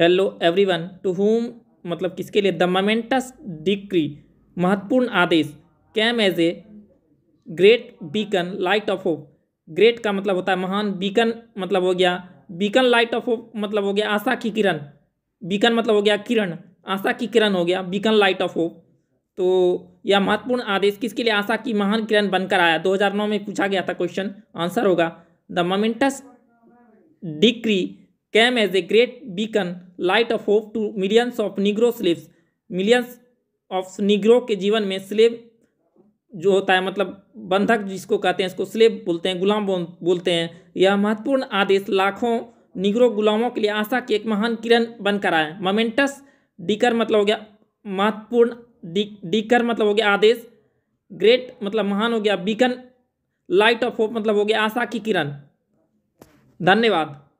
hello everyone to home मतलब किसके लिए द मोमेंटस डिक्री महत्वपूर्ण आदेश came as a great beacon light of hope great का मतलब होता है महान बीकन मतलब हो गया बीकन लाइट ऑफ होप मतलब हो गया आशा की किरण बीकन मतलब हो गया किरण आशा की किरण हो गया बीकन लाइट ऑफ होप तो यह महत्वपूर्ण आदेश किसके लिए आशा की महान किरण बनकर आया 2009 में पूछा गया था क्वेश्चन आंसर होगा the momentous decree came as a great beacon light of hope to millions of negro slaves millions of negro के जीवन में स्लेब जो होता है मतलब बंधक जिसको कहते हैं इसको स्लेब बोलते हैं गुलाम बोलते हैं यह महत्वपूर्ण आदेश लाखों निगरो गुलामों के लिए आशा की एक महान किरण बनकर आए मोमेंटस डिकर मतलब हो गया महत्वपूर्ण डीकर डिकर मतलब हो गया आदेश ग्रेट मतलब महान हो गया बीकन लाइट ऑफ होप मतलब हो गया आशा की किरण धन्यवाद